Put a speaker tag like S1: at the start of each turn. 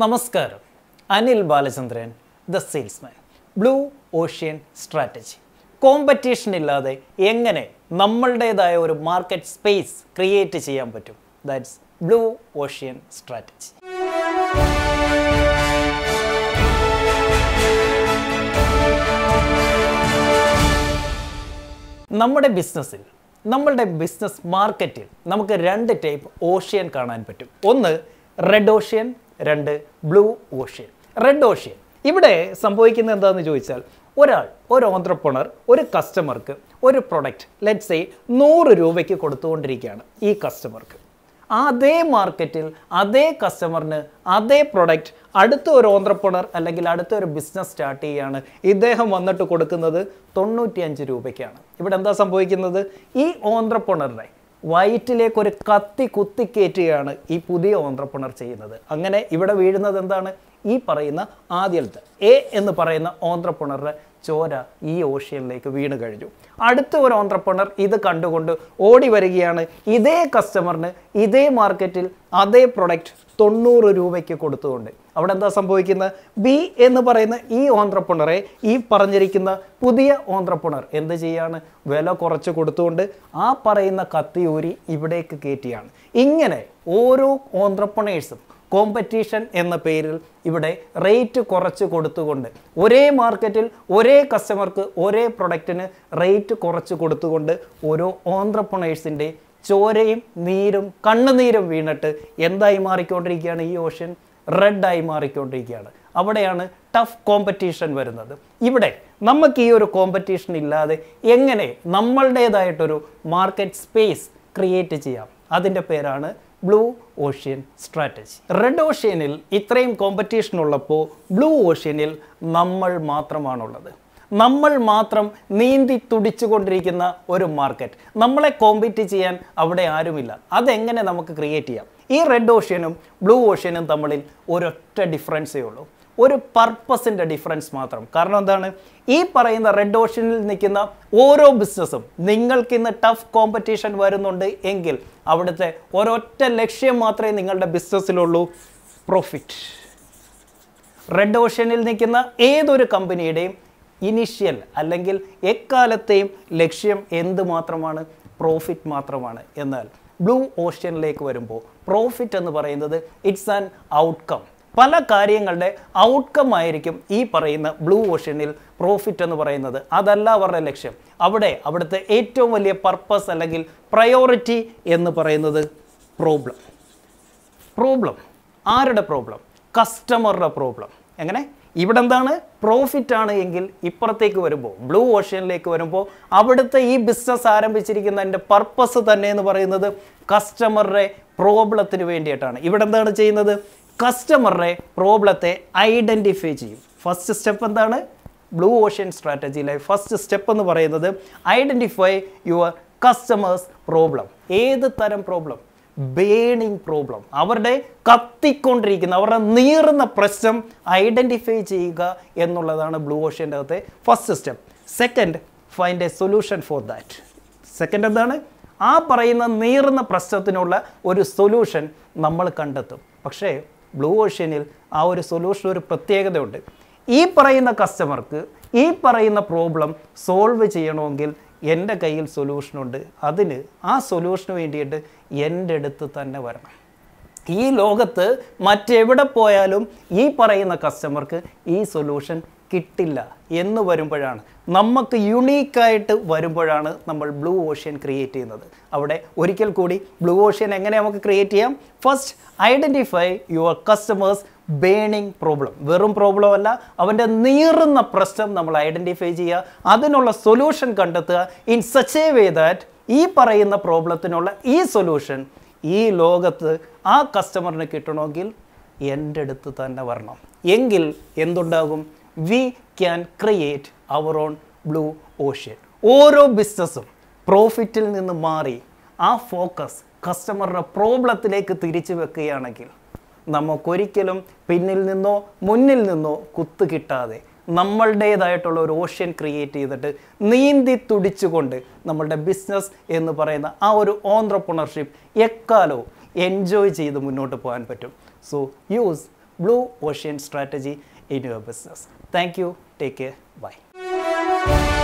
S1: നമസ്കാരം Anil Balachandran the salesman blue ocean strategy competition ഇല്ലാതെ എങ്ങനെ നമ്മളുടേതായ ഒരു മാർക്കറ്റ് സ്പേസ് ക്രിയേറ്റ് ചെയ്യാൻ പറ്റും ദാറ്റ്സ് ബ്ലൂ ഓഷ്യൻ സ്ട്രാറ്റജി നമ്മുടെ ബിസിനസ്സിൽ നമ്മളുടെ ബിസിനസ് മാർക്കറ്റിൽ നമുക്ക് രണ്ട് ടൈപ്പ് ഓഷ്യൻ കാണാൻ പറ്റും ഒന്ന് റെഡ് ഓഷ്യൻ രണ്ട് ബ്ലൂ ഓഷ്യൻ റെഡ് ഓഷ്യൻ ഇവിടെ സംഭവിക്കുന്നത് എന്താണെന്ന് ചോദിച്ചാൽ ഒരാൾ ഒരു ഓന്ത്രപ്രണർ ഒരു കസ്റ്റമർക്ക് ഒരു പ്രൊഡക്റ്റ് ലെറ്റ് സേ നൂറ് രൂപയ്ക്ക് കൊടുത്തുകൊണ്ടിരിക്കുകയാണ് ഈ കസ്റ്റമർക്ക് അതേ മാർക്കറ്റിൽ അതേ കസ്റ്റമറിന് അതേ പ്രൊഡക്റ്റ് അടുത്ത ഒരു ഓന്ത്രപ്രണർ അല്ലെങ്കിൽ അടുത്ത ഒരു ബിസിനസ് സ്റ്റാർട്ട് ചെയ്യുകയാണ് ഇദ്ദേഹം വന്നിട്ട് കൊടുക്കുന്നത് തൊണ്ണൂറ്റിയഞ്ച് രൂപയ്ക്കാണ് ഇവിടെ എന്താ സംഭവിക്കുന്നത് ഈ ഓന്ത്രപ്രണറുടെ വയറ്റിലേക്ക് ഒരു കത്തി കുത്തിക്കേറ്റുകയാണ് ഈ പുതിയ ഓന്ത്രപ്പണർ ചെയ്യുന്നത് അങ്ങനെ ഇവിടെ വീഴുന്നത് എന്താണ് ഈ പറയുന്ന ആദ്യത്തെ എ എന്ന് പറയുന്ന ഓന്ത്രപ്പുണറിന് ചോര ഈ ഓഷ്യനിലേക്ക് വീണ് കഴിഞ്ഞു അടുത്ത ഒരു ഓന്ത്രപ്പണർ ഇത് കണ്ടുകൊണ്ട് ഓടി വരികയാണ് ഇതേ കസ്റ്റമറിന് ഇതേ മാർക്കറ്റിൽ അതേ പ്രൊഡക്റ്റ് തൊണ്ണൂറ് രൂപയ്ക്ക് കൊടുത്തുകൊണ്ട് അവിടെ എന്താ സംഭവിക്കുന്നത് ബി എന്ന് പറയുന്ന ഈ ഓന്ത്രപ്പണറെ ഈ പറഞ്ഞിരിക്കുന്ന പുതിയ ഓന്ത്രപ്പണർ എന്ത് ചെയ്യാണ് വില കുറച്ച് കൊടുത്തുകൊണ്ട് ആ പറയുന്ന കത്തിയൂരി ഇവിടേക്ക് കയറ്റിയാണ് ഇങ്ങനെ ഓരോ ഓന്ത്രപ്പണേഴ്സും കോമ്പറ്റീഷൻ എന്ന പേരിൽ ഇവിടെ റേറ്റ് കുറച്ച് കൊടുത്തുകൊണ്ട് ഒരേ മാർക്കറ്റിൽ ഒരേ കസ്റ്റമർക്ക് ഒരേ പ്രൊഡക്റ്റിന് റേറ്റ് കുറച്ച് കൊടുത്തുകൊണ്ട് ഓരോ ഓന്ത്രപ്രണേഴ്സിൻ്റെ ചോരയും നീരും കണ്ണുനീരും വീണിട്ട് എന്തായി മാറിക്കൊണ്ടിരിക്കുകയാണ് ഈ ഓഷൻ റെഡായി മാറിക്കൊണ്ടിരിക്കുകയാണ് അവിടെയാണ് ടഫ് കോമ്പറ്റീഷൻ വരുന്നത് ഇവിടെ നമുക്ക് ഈ ഒരു കോമ്പറ്റീഷൻ ഇല്ലാതെ എങ്ങനെ നമ്മളുടേതായിട്ടൊരു മാർക്കറ്റ് സ്പേസ് ക്രിയേറ്റ് ചെയ്യാം അതിൻ്റെ പേരാണ് ബ്ലൂ ഓഷ്യൻ സ്ട്രാറ്റജി റെഡ് ഓഷ്യനിൽ ഇത്രയും കോമ്പറ്റീഷൻ ഉള്ളപ്പോൾ ബ്ലൂ ഓഷ്യനിൽ നമ്മൾ മാത്രമാണുള്ളത് നമ്മൾ മാത്രം നീന്തി തുടിച്ചുകൊണ്ടിരിക്കുന്ന ഒരു മാർക്കറ്റ് നമ്മളെ കോമ്പീറ്റ് ചെയ്യാൻ അവിടെ ആരുമില്ല അതെങ്ങനെ നമുക്ക് ക്രിയേറ്റ് ചെയ്യാം ഈ റെഡ് ഓഷ്യനും ബ്ലൂ ഓഷ്യനും തമ്മിൽ ഒരൊറ്റ ഡിഫറൻസേ ഉള്ളൂ ഒരു പർപ്പസിൻ്റെ ഡിഫറൻസ് മാത്രം കാരണം എന്താണ് ഈ പറയുന്ന റെഡ് ഓഷനിൽ നിൽക്കുന്ന ഓരോ ബിസിനസ്സും നിങ്ങൾക്ക് ഇന്ന് ടഫ് കോമ്പറ്റീഷൻ വരുന്നുണ്ട് എങ്കിൽ അവിടുത്തെ ഒരൊറ്റ ലക്ഷ്യം മാത്രമേ നിങ്ങളുടെ ബിസിനസ്സിലുള്ളൂ പ്രോഫിറ്റ് റെഡ് ഓഷനിൽ നിൽക്കുന്ന ഏതൊരു കമ്പനിയുടെയും ഇനിഷ്യൽ അല്ലെങ്കിൽ എക്കാലത്തെയും ലക്ഷ്യം എന്ത് മാത്രമാണ് പ്രോഫിറ്റ് മാത്രമാണ് എന്നാൽ ബ്ലൂ ഓഷ്യനിലേക്ക് വരുമ്പോൾ പ്രോഫിറ്റ് എന്ന് പറയുന്നത് ഇറ്റ്സ് ആൻ ഔട്ട്കം പല കാര്യങ്ങളുടെ ഔട്ട്കം ആയിരിക്കും ഈ പറയുന്ന ബ്ലൂ ഓഷ്യനിൽ പ്രോഫിറ്റ് എന്ന് പറയുന്നത് അതല്ല അവരുടെ ലക്ഷ്യം അവിടെ അവിടുത്തെ ഏറ്റവും വലിയ പർപ്പസ് അല്ലെങ്കിൽ പ്രയോറിറ്റി എന്ന് പറയുന്നത് പ്രോബ്ലം പ്രോബ്ലം ആരുടെ പ്രോബ്ലം കസ്റ്റമറുടെ പ്രോബ്ലം എങ്ങനെ ഇവിടെ എന്താണ് പ്രോഫിറ്റ് ആണ് എങ്കിൽ ഇപ്പുറത്തേക്ക് വരുമ്പോൾ ബ്ലൂ ഓഷ്യനിലേക്ക് വരുമ്പോൾ അവിടുത്തെ ഈ ബിസിനസ് ആരംഭിച്ചിരിക്കുന്നതിൻ്റെ പർപ്പസ് തന്നെ എന്ന് പറയുന്നത് കസ്റ്റമറുടെ പ്രോബ്ലത്തിന് വേണ്ടിയിട്ടാണ് ഇവിടെ എന്താണ് ചെയ്യുന്നത് കസ്റ്റമറുടെ പ്രോബ്ലത്തെ ഐഡൻറ്റിഫൈ ചെയ്യും ഫസ്റ്റ് സ്റ്റെപ്പ് എന്താണ് ബ്ലൂ ഓഷ്യൻ സ്ട്രാറ്റജിയിലെ ഫസ്റ്റ് സ്റ്റെപ്പ് എന്ന് പറയുന്നത് ഐഡൻറ്റിഫൈ യുവർ കസ്റ്റമേഴ്സ് പ്രോബ്ലം ഏത് തരം പ്രോബ്ലം ബേണിങ് പ്രോബ്ലം അവരുടെ കത്തിക്കൊണ്ടിരിക്കുന്ന അവരുടെ നീറുന്ന പ്രശ്നം ഐഡൻറ്റിഫൈ ചെയ്യുക എന്നുള്ളതാണ് ബ്ലൂ ഓഷ്യൻ്റെ അകത്തെ first step second find a solution for that second എന്താണ് ആ പറയുന്ന നീറുന്ന പ്രശ്നത്തിനുള്ള ഒരു സൊല്യൂഷൻ നമ്മൾ കണ്ടെത്തും പക്ഷേ ബ്ലൂ ഓഷ്യനിൽ ആ ഒരു സൊല്യൂഷൻ ഒരു പ്രത്യേകതയുണ്ട് ഈ പറയുന്ന കസ്റ്റമർക്ക് ഈ പറയുന്ന പ്രോബ്ലം സോൾവ് ചെയ്യണമെങ്കിൽ എൻ്റെ കയ്യിൽ സൊല്യൂഷനുണ്ട് അതിന് ആ സൊല്യൂഷന് വേണ്ടിയിട്ട് എൻ്റെ അടുത്ത് തന്നെ വരണം ഈ ലോകത്ത് മറ്റെവിടെ പോയാലും ഈ പറയുന്ന കസ്റ്റമർക്ക് ഈ സൊല്യൂഷൻ കിട്ടില്ല എന്ന് വരുമ്പോഴാണ് നമുക്ക് യുണീക്കായിട്ട് വരുമ്പോഴാണ് നമ്മൾ ബ്ലൂ ഓഷ്യൻ ക്രിയേറ്റ് ചെയ്യുന്നത് അവിടെ ഒരിക്കൽ കൂടി ബ്ലൂ ഓഷ്യൻ എങ്ങനെ നമുക്ക് ക്രിയേറ്റ് ചെയ്യാം first identify your customers burning problem വെറും പ്രോബ്ലം അല്ല അവൻ്റെ നീറുന്ന പ്രശ്നം നമ്മൾ ഐഡൻറ്റിഫൈ ചെയ്യുക അതിനുള്ള സൊല്യൂഷൻ കണ്ടെത്തുക in such a way that ഈ പറയുന്ന പ്രോബ്ലത്തിനുള്ള ഈ സൊല്യൂഷൻ ഈ ലോകത്ത് ആ കസ്റ്റമറിന് കിട്ടണമെങ്കിൽ എൻ്റെ അടുത്ത് തന്നെ വരണം എങ്കിൽ എന്തുണ്ടാകും we can create our own blue ocean ഓരോ ബിസിനസ്സും പ്രോഫിറ്റിൽ നിന്ന് മാറി ആ ഫോക്കസ് കസ്റ്റമറുടെ പ്രോബ്ലത്തിലേക്ക് തിരിച്ചു വെക്കുകയാണെങ്കിൽ നമുക്കൊരിക്കലും പിന്നിൽ നിന്നോ മുന്നിൽ നിന്നോ കുത്ത് കിട്ടാതെ നമ്മളുടേതായിട്ടുള്ള ഒരു ഓഷ്യൻ ക്രിയേറ്റ് ചെയ്തിട്ട് നീന്തി തുടിച്ചുകൊണ്ട് നമ്മളുടെ ബിസിനസ് എന്ന് പറയുന്ന ആ ഒരു ഓന്ത്രപ്രണർഷിപ്പ് എക്കാലോ എൻജോയ് ചെയ്ത് മുന്നോട്ട് പോകാൻ പറ്റും so use blue ocean strategy in your business Thank you. Take care. Bye.